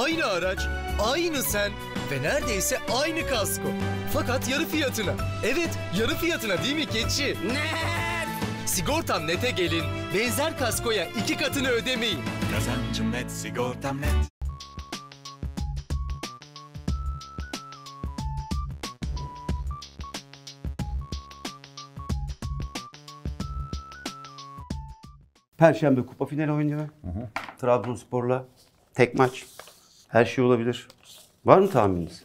aynı araç, aynı sen ve neredeyse aynı kasko. Fakat yarı fiyatına. Evet, yarı fiyatına değil mi keçi? Ne? Sigortam Net'e gelin. Benzer kaskoya iki katını ödemeyin. Kazancım net, sigortam net. Perşembe kupa finali oynanıyor. Trabzonspor'la tek maç. Her şey olabilir. Var mı tahmininiz?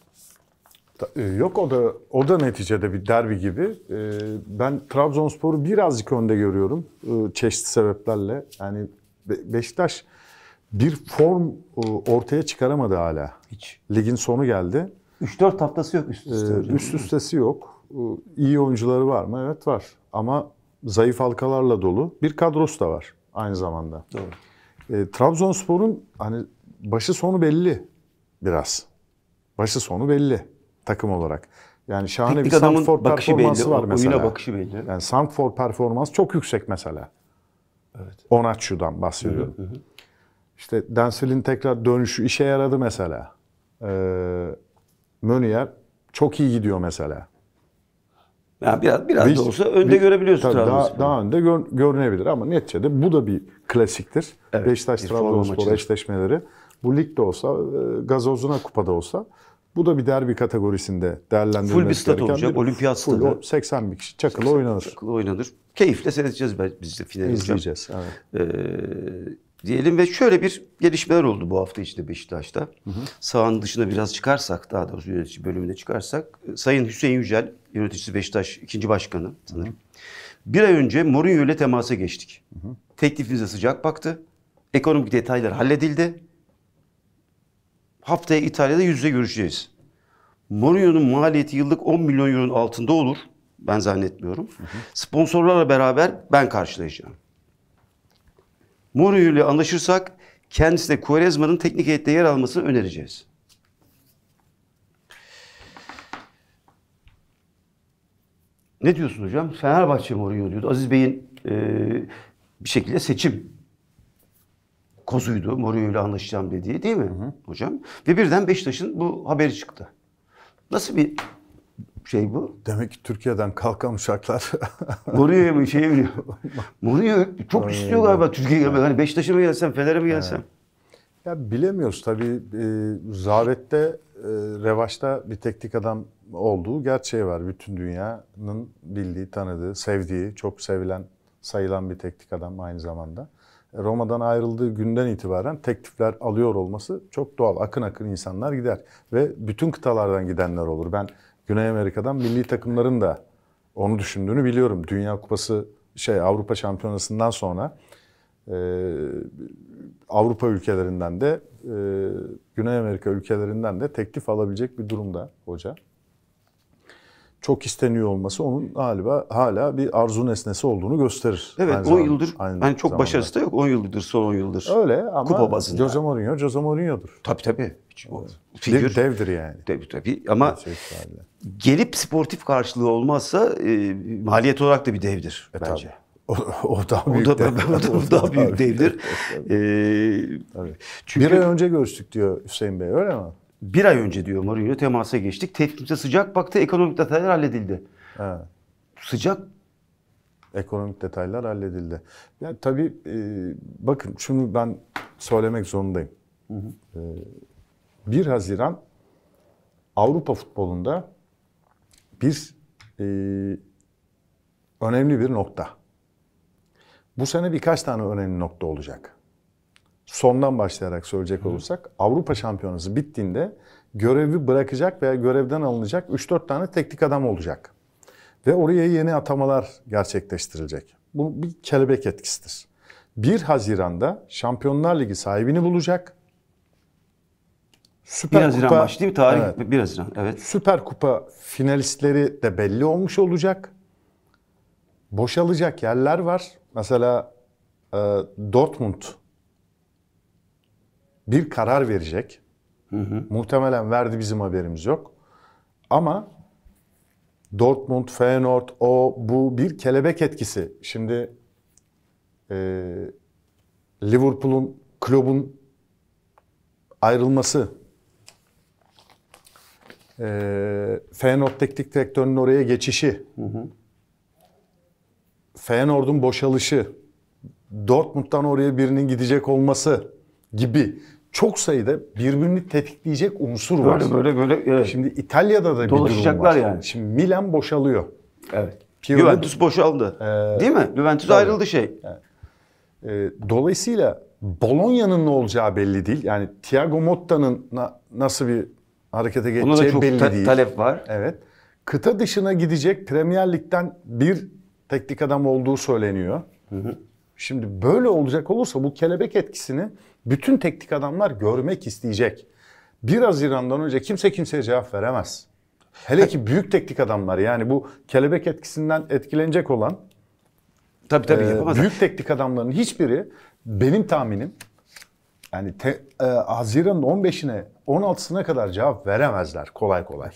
E, yok o da o da neticede bir derbi gibi. E, ben Trabzonspor'u birazcık önde görüyorum e, çeşitli sebeplerle. Yani Beşiktaş bir form ortaya çıkaramadı hala. Hiç. Ligin sonu geldi. 3-4 haftası yok üst üste. Hocam. Üst üstesi yok. İyi oyuncuları var mı? Evet var. Ama zayıf halkalarla dolu bir kadrosu da var aynı zamanda. Doğru. Trabzonspor'un hani başı sonu belli biraz. Başı sonu belli takım olarak. Yani şahane Teknik bir Sandford performansı belli, var mesela. Oyuna bakışı belli. Yani Sandford performans çok yüksek mesela. Evet. Onaçu'dan bahsediyorum. Hı hı hı. İşte Densel'in tekrar dönüşü işe yaradı mesela. Ee, Mönier çok iyi gidiyor mesela. Ya biraz biraz Biz, da olsa önde bir, görebiliyorsun tabii daha, daha önde gör, görünebilir ama neticede bu da bir klasiktir. Evet, Beşiktaş Trabzonspor eşleşmeleri. Bu ligde olsa, e, gazozuna kupada olsa bu da bir derbi kategorisinde değerlendirilmesi Full bir stat olacak. Bir, olimpiyat full, stadı. 80 bin kişi çakılı oynanır. Çakılı oynanır. Keyifle seyredeceğiz biz de finali. İzleyeceğiz. Evet. Ee, diyelim ve şöyle bir gelişmeler oldu bu hafta içinde Beşiktaş'ta. Hı hı. Sahanın dışına biraz çıkarsak, daha doğrusu yönetici bölümüne çıkarsak. E, Sayın Hüseyin Yücel, yöneticisi Beşiktaş ikinci başkanı sanırım. Hı Bir ay önce Mourinho ile temasa geçtik. Hı hı. Teklifimize sıcak baktı. Ekonomik detaylar halledildi. Haftaya İtalya'da yüz yüze görüşeceğiz. Mourinho'nun maliyeti yıllık 10 milyon euronun altında olur. Ben zannetmiyorum. Hı hı. Sponsorlarla beraber ben karşılayacağım. Mourinho ile anlaşırsak kendisine Quaresma'nın teknik heyette yer almasını önereceğiz. Ne diyorsun hocam? Fenerbahçe Mourinho diyordu. Aziz Bey'in e, bir şekilde seçim Kozuydu, Mourinho ile anlaşacağım dediği değil mi hı hı. hocam? Ve birden Beşiktaş'ın bu haberi çıktı. Nasıl bir şey bu? Demek ki Türkiye'den kalkan uçaklar. Mourinho'ya mı şey mi? Mourinho çok Mourinho istiyor galiba Türkiye'ye gelmek. Hani Beşiktaş'a mı gelsem, Fener'e mi gelsem? Evet. Ya bilemiyoruz tabii. E, ee, Zavet'te e, revaçta bir teknik adam olduğu gerçeği var. Bütün dünyanın bildiği, tanıdığı, sevdiği, çok sevilen, sayılan bir teknik adam aynı zamanda. Roma'dan ayrıldığı günden itibaren teklifler alıyor olması çok doğal. Akın akın insanlar gider ve bütün kıtalardan gidenler olur. Ben Güney Amerika'dan milli takımların da onu düşündüğünü biliyorum. Dünya Kupası şey Avrupa Şampiyonası'ndan sonra e, Avrupa ülkelerinden de e, Güney Amerika ülkelerinden de teklif alabilecek bir durumda hoca çok isteniyor olması onun galiba hala bir arzu nesnesi olduğunu gösterir. Evet aynı 10 yıldır aynı hani çok zamanda. başarısı da yok 10 yıldır son 10 yıldır. Öyle ama Kupa bazında. Jose Mourinho Jose Mourinho'dur. Tabii tabii. Hiç, figür, devdir yani. Tabii tabii ama şey gelip sportif karşılığı olmazsa e, maliyet olarak da bir devdir e, bence. Tabii. O, o daha büyük o da, devdir. O da, o daha büyük devdir. ee, Tabii. Çünkü... Bir ay önce görüştük diyor Hüseyin Bey öyle mi? Bir ay önce diyor Mourinho temasa geçtik. Tepkimse sıcak baktı ekonomik detaylar halledildi. Evet. Sıcak ekonomik detaylar halledildi. ya tabii e, bakın şunu ben söylemek zorundayım. Hı hı. E, 1 Haziran Avrupa futbolunda bir e, önemli bir nokta. Bu sene birkaç tane önemli nokta olacak sondan başlayarak söyleyecek olursak Hı. Avrupa Şampiyonası bittiğinde görevi bırakacak veya görevden alınacak 3-4 tane teknik adam olacak. Ve oraya yeni atamalar gerçekleştirilecek. Bu bir kelebek etkisidir. 1 Haziran'da Şampiyonlar Ligi sahibini bulacak. Süper 1 Haziran Kupa, başı Tarih evet, 1 Haziran. Evet. Süper Kupa finalistleri de belli olmuş olacak. Boşalacak yerler var. Mesela e, Dortmund bir karar verecek. Hı hı. Muhtemelen verdi bizim haberimiz yok. Ama Dortmund, Feyenoord, o bu bir kelebek etkisi. Şimdi e, Liverpool'un klubun ayrılması, e, Feyenoord teknik direktörünün oraya geçişi, hı hı. Feyenoord'un boşalışı, Dortmund'dan oraya birinin gidecek olması gibi çok sayıda birbirini tetikleyecek unsur var. Böyle böyle böyle. Evet. Şimdi İtalya'da da bir durum var. yani. Şimdi Milan boşalıyor. Evet. Pirlo, Juventus boşaldı. E, Değil mi? Juventus tabii. ayrıldı şey. E, dolayısıyla Bolonya'nın ne olacağı belli değil. Yani Thiago Motta'nın na, nasıl bir harekete geçeceği çok belli ta- değil. talep var. Evet. Kıta dışına gidecek Premier Lig'den bir teknik adam olduğu söyleniyor. Hı hı. Şimdi böyle olacak olursa bu kelebek etkisini bütün teknik adamlar görmek isteyecek. 1 Haziran'dan önce kimse kimseye cevap veremez. Hele ki büyük teknik adamlar yani bu kelebek etkisinden etkilenecek olan tabii tabii e, büyük teknik adamların hiçbiri benim tahminim yani te, e, Haziran'ın 15'ine 16'sına kadar cevap veremezler kolay kolay.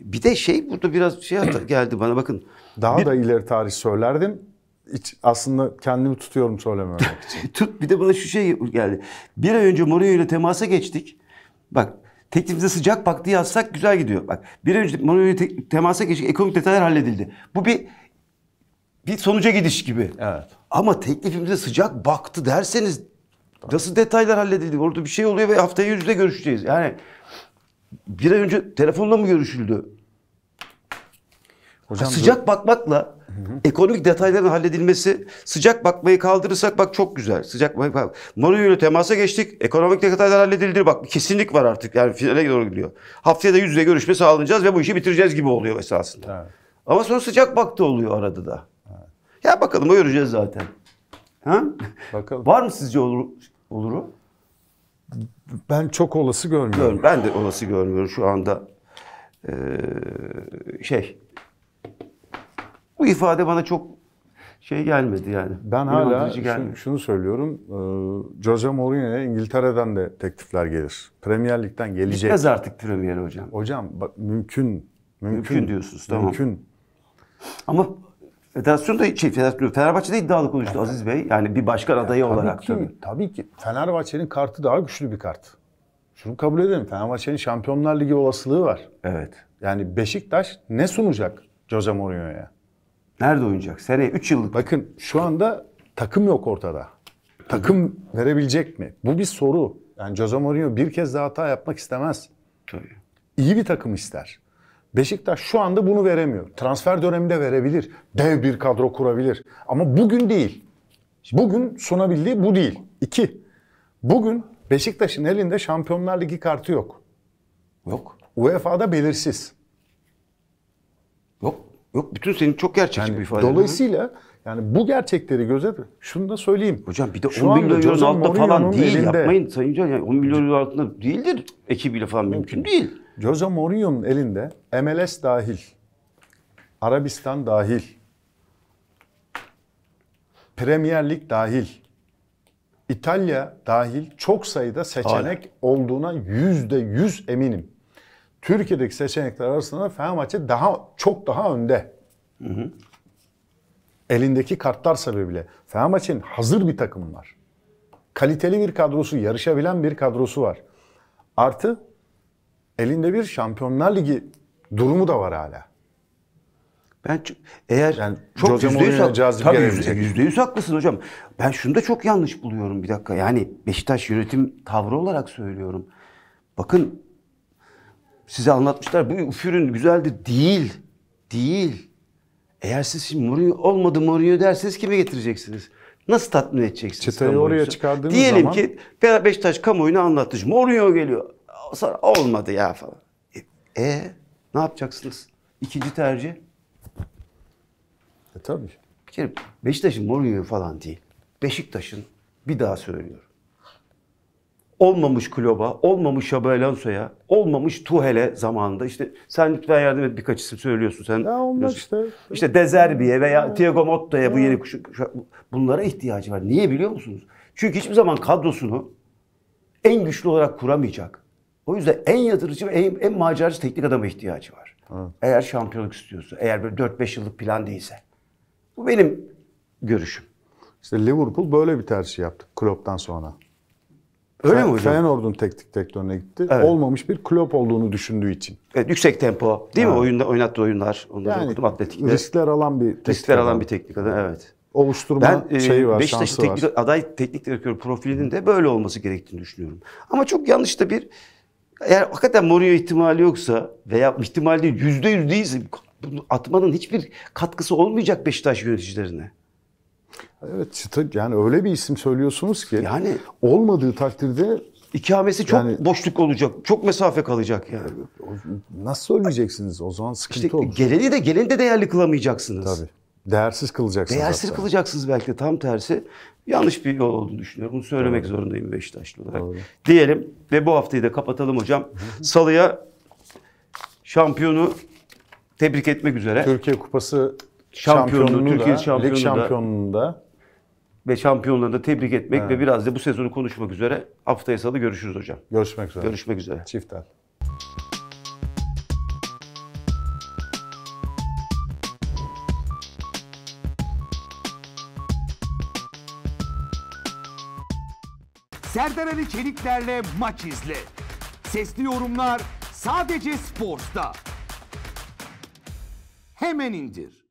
Bir de şey burada biraz şey geldi bana bakın. Daha bir... da ileri tarih söylerdim hiç aslında kendimi tutuyorum söylememek için. Tut bir de bana şu şey geldi. Bir ay önce Mourinho ile temasa geçtik. Bak teklifimize sıcak baktı yazsak güzel gidiyor. Bak bir ay önce Mourinho ile te- temasa geçtik. Ekonomik detaylar halledildi. Bu bir bir sonuca gidiş gibi. Evet. Ama teklifimize sıcak baktı derseniz nasıl detaylar halledildi? Orada bir şey oluyor ve haftaya yüz yüze görüşeceğiz. Yani bir ay önce telefonla mı görüşüldü? Hocam ha, sıcak bakmakla Ekonomik detayların halledilmesi, sıcak bakmayı kaldırırsak bak çok güzel. Sıcak bakmayı Manuel'le temasa geçtik. Ekonomik detaylar halledildi. Bak bir kesinlik var artık. Yani finale doğru gidiyor. Haftaya da yüz yüze görüşme sağlanacağız ve bu işi bitireceğiz gibi oluyor esasında. Evet. Ama sonra sıcak baktı oluyor arada da. Evet. Ya bakalım göreceğiz zaten. Ha? Bakalım. var mı sizce olur olur Ben çok olası görmüyorum. ben de olası görmüyorum şu anda. Ee, şey bu ifade bana çok şey gelmedi yani. Ben hala gelmedi. şunu söylüyorum. E, Jose Mourinho'ya İngiltere'den de teklifler gelir. Premier Lig'den gelecek. Gitmez artık Premier hocam. Hocam bak mümkün. Mümkün, mümkün diyorsunuz tamam. Mümkün. Ama Federasyon da şey, federasyon, Fenerbahçe'de iddialı konuştu Aziz Bey. Yani bir başkan adayı yani, tabii ki, Tabii ki. Fenerbahçe'nin kartı daha güçlü bir kart. Şunu kabul edelim. Fenerbahçe'nin Şampiyonlar Ligi olasılığı var. Evet. Yani Beşiktaş ne sunacak Jose Mourinho'ya? Nerede oynayacak? Seneye 3 yıllık. Bakın şu anda takım yok ortada. Takım verebilecek mi? Bu bir soru. Yani Jose Mourinho bir kez daha hata yapmak istemez. Tabii. İyi bir takım ister. Beşiktaş şu anda bunu veremiyor. Transfer döneminde verebilir. Dev bir kadro kurabilir. Ama bugün değil. Bugün sunabildiği bu değil. İki, bugün Beşiktaş'ın elinde Şampiyonlar Ligi kartı yok. Yok. UEFA'da belirsiz. Yok. Yok bütün senin çok gerçekçi yani, bir ifade. Dolayısıyla yani bu gerçekleri gözet. Şunu da söyleyeyim. Hocam bir de 10 milyon euro altında falan değil elinde, yapmayın Sayın Can. Yani 10 milyon euro altında değildir ekibiyle falan mümkün, değil. Jose Mourinho'nun elinde MLS dahil, Arabistan dahil, Premier Lig dahil, İtalya dahil çok sayıda seçenek Hala. olduğuna yüzde yüz eminim. Türkiye'deki seçenekler arasında Fenerbahçe daha çok daha önde. Hı hı. Elindeki kartlar sebebiyle Fenerbahçe'nin hazır bir takım var. Kaliteli bir kadrosu, yarışabilen bir kadrosu var. Artı elinde bir Şampiyonlar Ligi durumu da var hala. Ben eğer yani çok yüzde yüz tabii gelebilecek. Yüzde yüz haklısın hocam. Ben şunu da çok yanlış buluyorum bir dakika. Yani Beşiktaş yönetim tavrı olarak söylüyorum. Bakın size anlatmışlar bu fürün güzeldi değil. Değil. Eğer siz şimdi Mourinho olmadı Mourinho derseniz kime getireceksiniz? Nasıl tatmin edeceksiniz? Çıtayı oraya çıkardığınız Diyelim zaman... Diyelim ki Beşiktaş kamuoyunu anlattı. Şimdi Mourinho geliyor. Sonra olmadı ya falan. E, e ne yapacaksınız? İkinci tercih? E tabii. Bir kere Beşiktaş'ın Mourinho falan değil. Beşiktaş'ın bir daha söylüyorum olmamış Kloba, olmamış Şabelanso'ya, olmamış Tuhel'e zamanında İşte sen lütfen yardım et birkaç isim söylüyorsun sen. Ya onlar işte. İşte Dezerbi'ye veya ya. Thiago Motta'ya bu yeni kuşak, bunlara ihtiyacı var. Niye biliyor musunuz? Çünkü hiçbir zaman kadrosunu en güçlü olarak kuramayacak. O yüzden en yatırıcı ve en, en maceracı teknik adama ihtiyacı var. Ha. Eğer şampiyonluk istiyorsa, eğer böyle 4-5 yıllık plan değilse. Bu benim görüşüm. İşte Liverpool böyle bir tercih yaptı Klopp'tan sonra. Öyle Fe mi hocam? Feyenoord'un teknik direktörüne gitti. Evet. Olmamış bir klop olduğunu düşündüğü için. Evet, yüksek tempo değil evet. mi? Oyunda oynattığı oyunlar. Onları yani, okudum atletikte. Riskler alan bir teknik Riskler alan bir teknik adam evet. Oluşturma ben, e, şeyi var, Beşiktaş şansı teknik, var. aday teknik direktör profilinin de böyle olması gerektiğini düşünüyorum. Ama çok yanlış da bir eğer hakikaten Mourinho ihtimali yoksa veya ihtimali değil yüzde yüz değilse atmanın hiçbir katkısı olmayacak Beşiktaş yöneticilerine. Evet çıtı yani öyle bir isim söylüyorsunuz ki yani olmadığı takdirde İkamesi çok yani, boşluk olacak. Çok mesafe kalacak yani. Nasıl söyleyeceksiniz? O zaman sıkıntı işte, olur. Geleni de geleni de değerli kılamayacaksınız. Tabii. Değersiz kılacaksınız. Değersiz hatta. kılacaksınız belki de tam tersi. Yanlış bir yol olduğunu düşünüyorum. Bunu söylemek Doğru. zorundayım Beşiktaşlı olarak. Doğru. Diyelim ve bu haftayı da kapatalım hocam. Salıya şampiyonu tebrik etmek üzere. Türkiye Kupası şampiyonluğu, şampiyonluğu Türkiye şampiyonluğu lig şampiyonluğunda ve şampiyonlarını da tebrik etmek evet. ve biraz da bu sezonu konuşmak üzere haftaya salı görüşürüz hocam. Görüşmek üzere. Görüşmek üzere. Çiftel. Serdar Ali Çelikler'le maç izle. Sesli yorumlar sadece Sports'ta. Hemen indir.